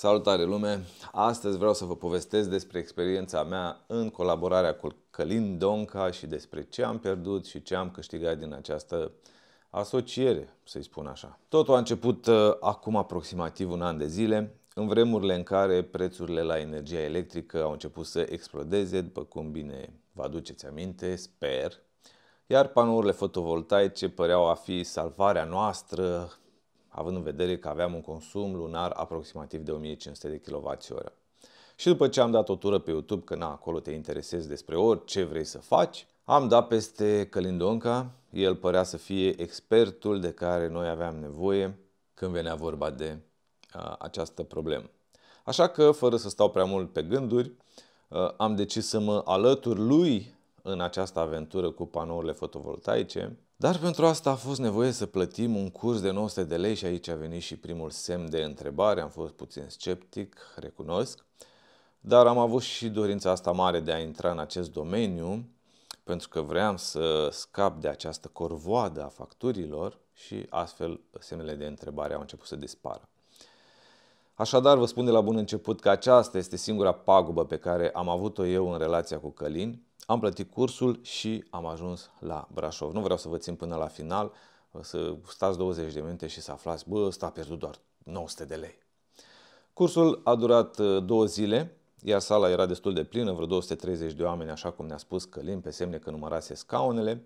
Salutare lume! Astăzi vreau să vă povestesc despre experiența mea în colaborarea cu Călin Donca și despre ce am pierdut și ce am câștigat din această asociere, să-i spun așa. Totul a început uh, acum aproximativ un an de zile, în vremurile în care prețurile la energia electrică au început să explodeze, după cum bine vă aduceți aminte, sper, iar panourile fotovoltaice păreau a fi salvarea noastră având în vedere că aveam un consum lunar aproximativ de 1500 de kWh. Și după ce am dat o tură pe YouTube, că na, acolo te interesezi despre orice vrei să faci, am dat peste Călindonca, el părea să fie expertul de care noi aveam nevoie când venea vorba de a, această problemă. Așa că, fără să stau prea mult pe gânduri, a, am decis să mă alătur lui în această aventură cu panourile fotovoltaice, dar pentru asta a fost nevoie să plătim un curs de 900 de lei și aici a venit și primul semn de întrebare, am fost puțin sceptic, recunosc, dar am avut și dorința asta mare de a intra în acest domeniu, pentru că vreau să scap de această corvoadă a facturilor și astfel semnele de întrebare au început să dispară. Așadar, vă spun de la bun început că aceasta este singura pagubă pe care am avut-o eu în relația cu Călin, am plătit cursul și am ajuns la Brașov. Nu vreau să vă țin până la final, să stați 20 de minute și să aflați, bă, ăsta a pierdut doar 900 de lei. Cursul a durat uh, două zile, iar sala era destul de plină, vreo 230 de oameni, așa cum ne-a spus Călin, pe semne că numărase scaunele.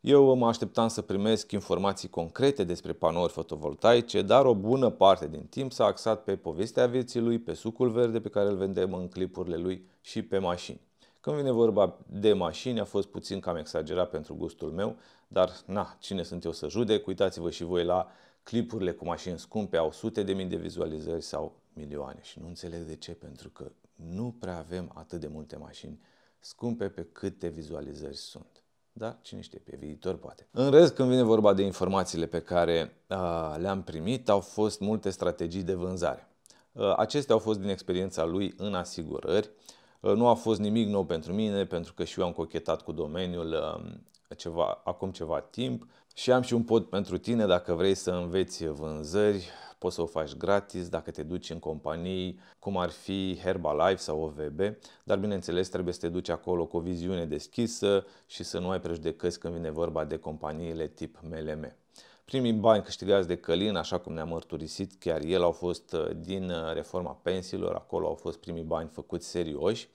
Eu mă așteptam să primesc informații concrete despre panouri fotovoltaice, dar o bună parte din timp s-a axat pe povestea vieții lui, pe sucul verde pe care îl vendem în clipurile lui și pe mașini. Când vine vorba de mașini, a fost puțin cam exagerat pentru gustul meu, dar na, cine sunt eu să judec? Uitați-vă și voi la clipurile cu mașini scumpe, au sute de mii de vizualizări sau milioane și nu înțeleg de ce, pentru că nu prea avem atât de multe mașini scumpe pe câte vizualizări sunt. Da, cine știe, pe viitor poate. În rest, când vine vorba de informațiile pe care uh, le-am primit, au fost multe strategii de vânzare. Uh, acestea au fost din experiența lui în asigurări, uh, Uh, nu a fost nimic nou pentru mine, pentru că și eu am cochetat cu domeniul um, ceva, acum ceva timp și am și un pod pentru tine dacă vrei să înveți vânzări, poți să o faci gratis dacă te duci în companii cum ar fi Herbalife sau OVB, dar bineînțeles trebuie să te duci acolo cu o viziune deschisă și să nu ai prejudecăți când vine vorba de companiile tip MLM. Primii bani câștigați de Călin, așa cum ne-a mărturisit chiar el, au fost uh, din uh, reforma pensiilor, acolo au fost primii bani făcuți serioși.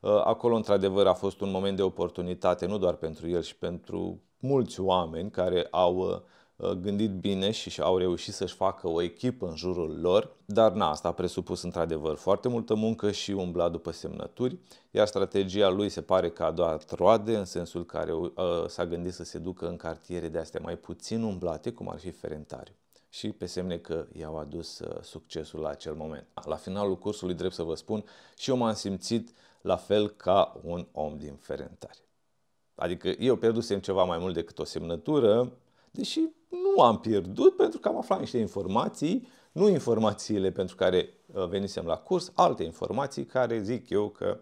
Uh, acolo, într-adevăr, a fost un moment de oportunitate, nu doar pentru el, și pentru mulți oameni care au Uh, gândit bine și, au reușit să-și facă o echipă în jurul lor, dar na, asta a presupus într-adevăr foarte multă muncă și umbla după semnături, iar strategia lui se pare că a dat roade în sensul care uh, s-a gândit să se ducă în cartiere de astea mai puțin umblate, cum ar fi Ferentariu și pe semne că i-au adus uh, succesul la acel moment. La finalul cursului, drept să vă spun, și eu m-am simțit la fel ca un om din Ferentari. Adică eu pierdusem ceva mai mult decât o semnătură, deși nu am pierdut pentru că am aflat niște informații, nu informațiile pentru care uh, venisem la curs, alte informații care zic eu că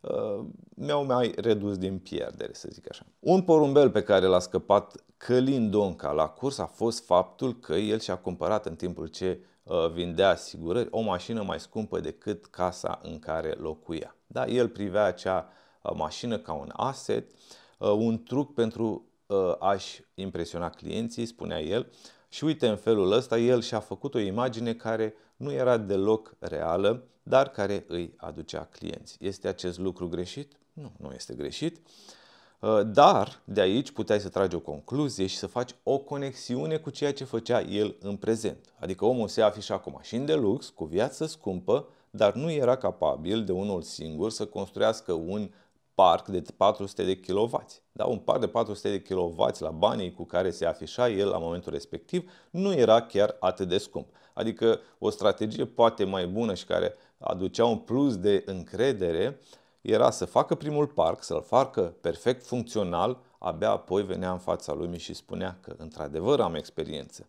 uh, mi-au mai redus din pierdere, să zic așa. Un porumbel pe care l-a scăpat Călin Donca la curs a fost faptul că el și-a cumpărat în timpul ce uh, vindea asigurări o mașină mai scumpă decât casa în care locuia. Da, el privea acea mașină ca un asset, un truc pentru Uh, aș impresiona clienții, spunea el, și uite în felul ăsta el și-a făcut o imagine care nu era deloc reală, dar care îi aducea clienți. Este acest lucru greșit? Nu, nu este greșit. Uh, dar de aici puteai să tragi o concluzie și să faci o conexiune cu ceea ce făcea el în prezent. Adică omul se afișa cu mașini de lux, cu viață scumpă, dar nu era capabil de unul singur să construiască un parc de 400 de kW. Da? Un parc de 400 de kW la banii cu care se afișa el la momentul respectiv nu era chiar atât de scump. Adică o strategie poate mai bună și care aducea un plus de încredere era să facă primul parc, să-l facă perfect funcțional, abia apoi venea în fața lumii și spunea că într-adevăr am experiență.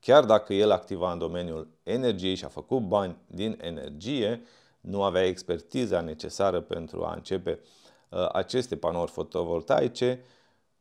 Chiar dacă el activa în domeniul energiei și a făcut bani din energie, nu avea expertiza necesară pentru a începe uh, Uh, aceste panouri fotovoltaice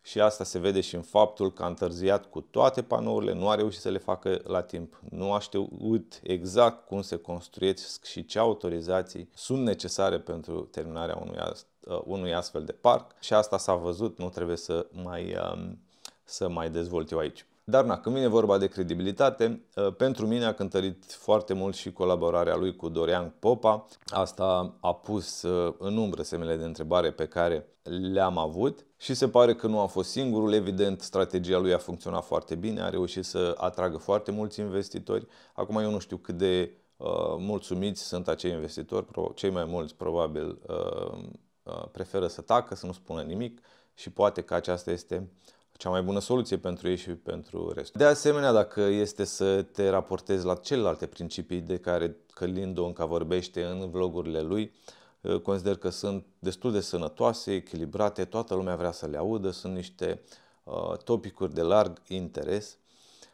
și asta se vede și în faptul că a întârziat cu toate panourile, nu a reușit să le facă la timp, nu a știut exact cum se construiesc și ce autorizații sunt necesare pentru terminarea unui, ast- uh, unui astfel de parc și asta s-a văzut, nu trebuie să mai, um, să mai dezvolt eu aici. Dar na, când vine vorba de credibilitate, ă, pentru mine a cântărit foarte mult și colaborarea lui cu Dorian Popa. Asta a pus ă, în umbră semnele de întrebare pe care le-am avut și se pare că nu a fost singurul. Evident, strategia lui a funcționat foarte bine, a reușit să atragă foarte mulți investitori. Acum eu nu știu cât de uh, mulțumiți sunt acei investitori, cei mai mulți probabil uh, preferă să tacă, să nu spună nimic și poate că aceasta este cea mai bună soluție pentru ei și pentru restul. De asemenea, dacă este să te raportezi la celelalte principii de care Călin Donca vorbește în vlogurile lui, ă, consider că sunt destul de sănătoase, echilibrate, toată lumea vrea să le audă, sunt niște uh, topicuri de larg interes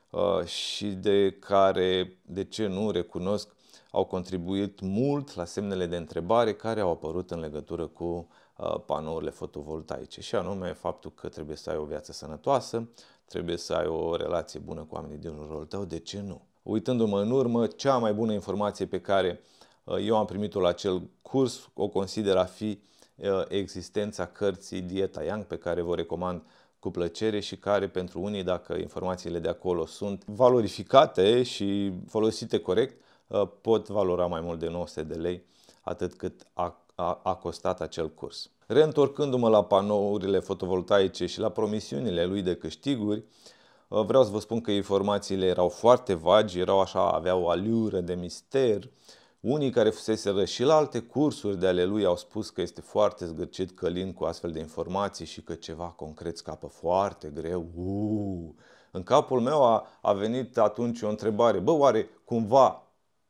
uh, și de care, de ce nu, recunosc, au contribuit mult la semnele de întrebare care au apărut în legătură cu Uh, panourile fotovoltaice și anume faptul că trebuie să ai o viață sănătoasă, trebuie să ai o relație bună cu oamenii din jurul tău, de ce nu? Uitându-mă în urmă, cea mai bună informație pe care uh, eu am primit-o la acel curs o consider a fi uh, existența cărții Dieta Yang pe care vă recomand cu plăcere și care pentru unii, dacă informațiile de acolo sunt valorificate și folosite corect, pot valora mai mult de 900 de lei, atât cât a a, a costat acel curs. Reîntorcându-mă la panourile fotovoltaice și la promisiunile lui de câștiguri, uh, vreau să vă spun că informațiile erau foarte vagi, erau așa, aveau o aliură de mister. Unii care fuseseră și la alte cursuri de ale lui au spus că este foarte zgârcit Călin cu astfel de informații și că ceva concret scapă foarte greu. Uuu. În capul meu a, a venit atunci o întrebare. Bă, oare cumva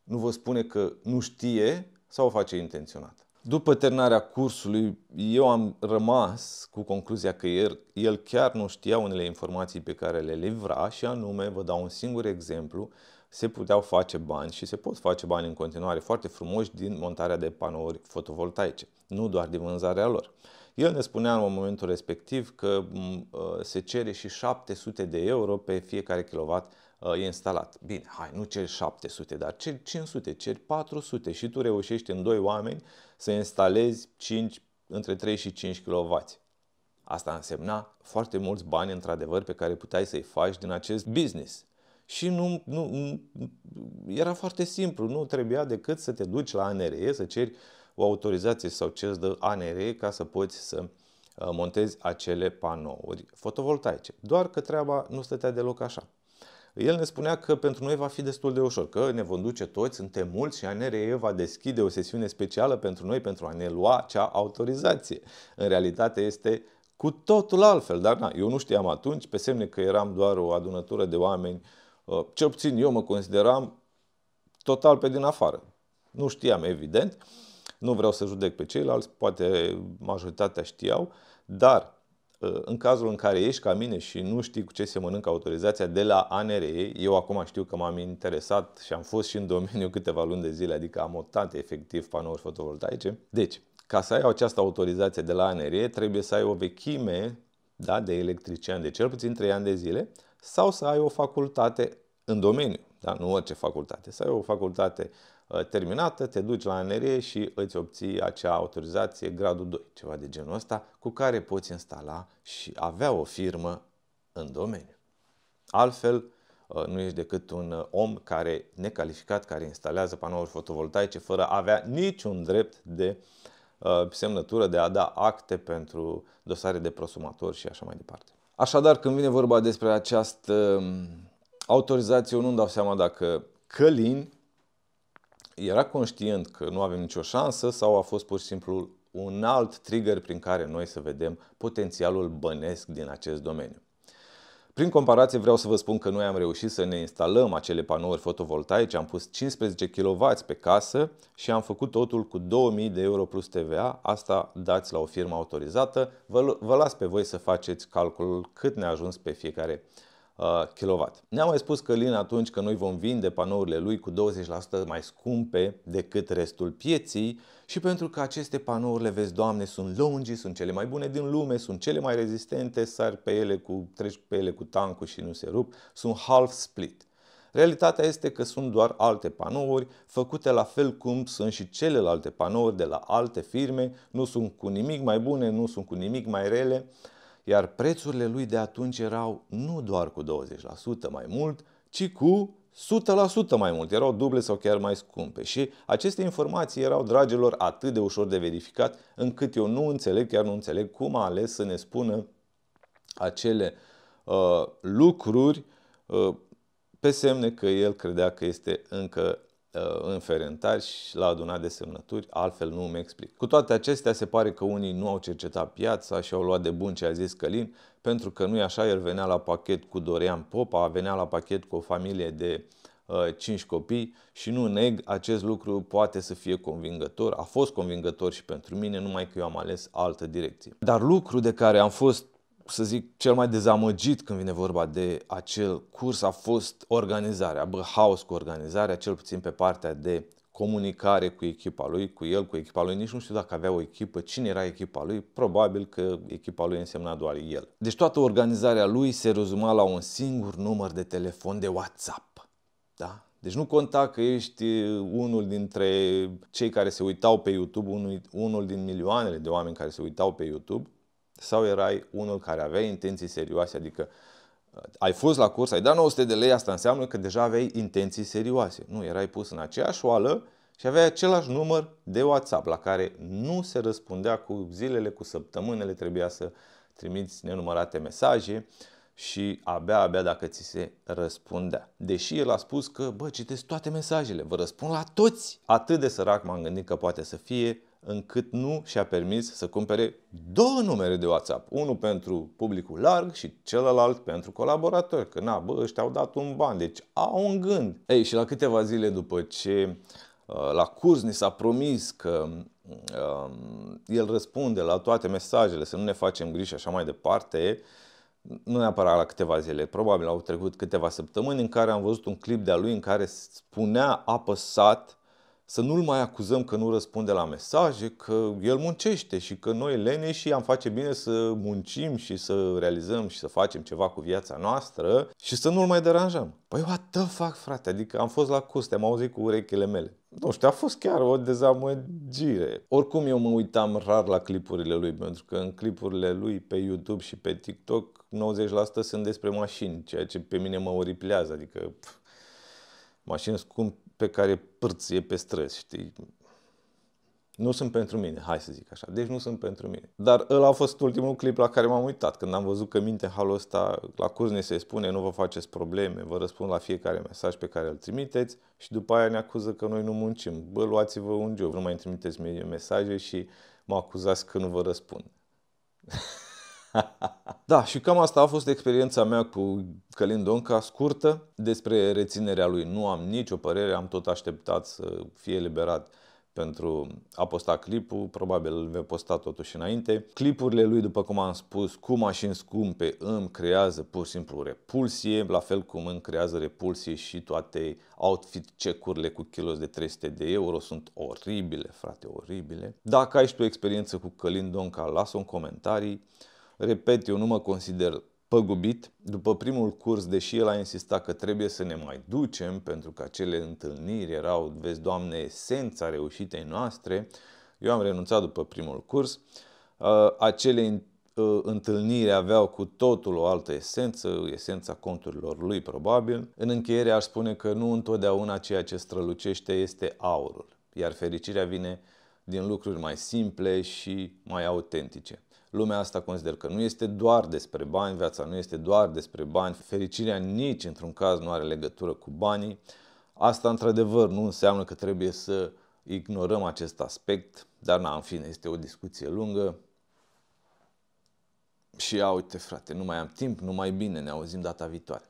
nu vă spune că nu știe sau o face intenționat? După terminarea cursului, eu am rămas cu concluzia că el, el chiar nu știa unele informații pe care le livra și anume, vă dau un singur exemplu, se puteau face bani și se pot face bani în continuare foarte frumoși din montarea de panouri fotovoltaice, nu doar din vânzarea lor. El ne spunea în momentul respectiv că ă, se cere și 700 de euro pe fiecare kilowatt ă, e instalat. Bine, hai, nu ceri 700, dar ceri 500, ceri 400 și tu reușești în doi oameni să instalezi 5, între 3 și 5 kW. Asta însemna foarte mulți bani, într-adevăr, pe care puteai să-i faci din acest business. Și nu, nu, era foarte simplu, nu trebuia decât să te duci la ANRE, să ceri o autorizație sau ce îți dă ANRE ca să poți să uh, montezi acele panouri fotovoltaice. Doar că treaba nu stătea deloc așa el ne spunea că pentru noi va fi destul de ușor, că ne vom duce toți, suntem mulți și ANRE va deschide o sesiune specială pentru noi pentru a ne lua acea autorizație. În realitate este cu totul altfel, dar na, eu nu știam atunci, pe semne că eram doar o adunătură de oameni, uh, cel puțin eu mă consideram total pe din afară. Nu știam, evident, nu vreau să judec pe ceilalți, poate majoritatea știau, dar Eh, în cazul în care ești ca mine și nu știi cu ce se mănâncă autorizația de la ANRE, eu acum știu că m-am interesat și am fost și în domeniu câteva luni de zile, adică am optat efectiv panouri fotovoltaice. Deci, ca să ai această autorizație de la ANRE, trebuie să ai o vechime da, de electrician de cel puțin 3 ani de zile sau să ai o facultate în domeniu, da, nu orice facultate, să ai o facultate Uh, terminată, te duci la ANR și îți obții acea autorizație gradul 2, ceva de genul ăsta, cu care poți instala și avea o firmă în domeniu. Altfel, uh, nu ești decât un uh, om care necalificat, care instalează panouri fotovoltaice fără a avea niciun drept de semnătură, de a da acte pentru dosare de prosumator și așa mai departe. Așadar, când vine vorba despre această um, autorizație, eu nu-mi dau seama dacă Călin era conștient că nu avem nicio șansă sau a fost pur și simplu un alt trigger prin care noi să vedem potențialul bănesc din acest domeniu. Prin comparație vreau să vă spun că noi am reușit să ne instalăm acele panouri fotovoltaice, am pus 15 kW pe casă și am făcut totul cu 2000 de euro plus TVA, asta dați la o firmă autorizată, vă, vă las pe voi să faceți calculul cât ne-a ajuns pe fiecare Uh, kW. Ne-am mai spus Călin atunci că noi vom vinde panourile lui cu 20% mai scumpe decât restul pieții și pentru că aceste panouri, le vezi, Doamne, sunt lungi, sunt cele mai bune din lume, sunt cele mai rezistente, sar pe ele cu, treci pe ele cu tancul și nu se rup, sunt half split. Realitatea este că sunt doar alte panouri făcute la fel cum sunt și celelalte panouri de la alte firme, nu sunt cu nimic mai bune, nu sunt cu nimic mai rele, iar prețurile lui de atunci erau nu doar cu 20% mai mult, ci cu 100% mai mult, erau duble sau chiar mai scumpe și aceste informații erau, dragilor, atât de ușor de verificat încât eu nu înțeleg, chiar nu înțeleg cum a ales să ne spună acele uh, lucruri uh, pe semne că el credea că este încă Uh, în Ferentari și la adunat de semnături, altfel nu îmi explic. Cu toate acestea, se pare că unii nu au cercetat piața și au luat de bun ce a zis Călin, pentru că nu i așa, el venea la pachet cu Dorian Popa, venea la pachet cu o familie de uh, 5 copii și nu neg, acest lucru poate să fie convingător, a fost convingător și pentru mine, numai că eu am ales altă direcție. Dar lucru de care am fost să zic, cel mai dezamăgit când vine vorba de acel curs a fost organizarea, bă, haos cu organizarea, cel puțin pe partea de comunicare cu echipa lui, cu el, cu echipa lui. Nici nu știu dacă avea o echipă, cine era echipa lui, probabil că echipa lui însemna doar el. Deci toată organizarea lui se rezuma la un singur număr de telefon de WhatsApp. Da? Deci nu conta că ești uh, unul dintre cei care se uitau pe YouTube, unul, din milioanele de oameni care se uitau pe YouTube, sau erai unul care avea intenții serioase, adică uh, ai fost la curs, ai dat 900 de lei, asta înseamnă că deja aveai intenții serioase. Nu, erai pus în aceeași oală și aveai același număr de WhatsApp la care nu se răspundea cu zilele, cu săptămânile, trebuia să trimiți nenumărate mesaje și abia, abia dacă ți se răspundea. Deși el a spus că, bă, citesc toate mesajele, vă răspund la toți. Atât de sărac m-am gândit că poate să fie încât nu și-a permis să cumpere două numere de WhatsApp. Unul pentru publicul larg și celălalt pentru colaboratori. Că na, bă, ăștia au dat un ban, deci au un gând. Ei, și la câteva zile după ce uh, la curs ni s-a promis că um, el răspunde la toate mesajele, să nu ne facem griji așa mai departe, nu neapărat la câteva zile, probabil au trecut câteva săptămâni în care am văzut un clip de-a lui în care spunea apăsat să nu-l mai acuzăm că nu răspunde la mesaje, că el muncește și că noi lene și am face bine să muncim și să realizăm și să facem ceva cu viața noastră și să nu-l mai deranjăm. Păi what the fuck, frate? Adică am fost la custe, am auzit cu urechile mele. Nu știu, a fost chiar o dezamăgire. Oricum eu mă uitam rar la clipurile lui, pentru că în clipurile lui pe YouTube și pe TikTok 90% sunt despre mașini, ceea ce pe mine mă oriplează, adică... Pf, mașini scumpe pe care pârție pe străzi, știi? Nu sunt pentru mine, hai să zic așa. Deci nu sunt pentru mine. Dar ăla a fost ultimul clip la care m-am uitat. Când am văzut că minte halul ăsta, la curs se spune, nu vă faceți probleme, vă răspund la fiecare mesaj pe care îl trimiteți și după aia ne acuză că noi nu muncim. Bă, luați-vă un job, nu mai trimiteți mesaje și mă acuzați că nu vă răspund. da, și cam asta a fost experiența mea cu Călin Donca, scurtă, despre reținerea lui. Nu am nicio părere, am tot așteptat să fie eliberat pentru a posta clipul, probabil îl vei posta totuși înainte. Clipurile lui, după cum am spus, cu mașini scumpe îmi creează pur și simplu repulsie, la fel cum îmi creează repulsie și toate outfit check-urile cu kilos de 300 de euro sunt oribile, frate, oribile. Dacă ai și tu experiență cu Călin Donca, lasă un comentariu. comentarii. Repet, eu nu mă consider păgubit. După primul curs, deși el a insistat că trebuie să ne mai ducem, pentru că acele întâlniri erau, vezi, Doamne, esența reușitei noastre, eu am renunțat după primul curs. Uh, acele uh, întâlniri aveau cu totul o altă esență, esența conturilor lui probabil. În încheiere aș spune că nu întotdeauna ceea ce strălucește este aurul, iar fericirea vine din lucruri mai simple și mai autentice lumea asta consider că nu este doar despre bani, viața nu este doar despre bani, fericirea nici într-un caz nu are legătură cu banii. Asta într-adevăr nu înseamnă că trebuie să ignorăm acest aspect, dar na, în fine, este o discuție lungă. Și ia uite frate, nu mai am timp, numai bine, ne auzim data viitoare.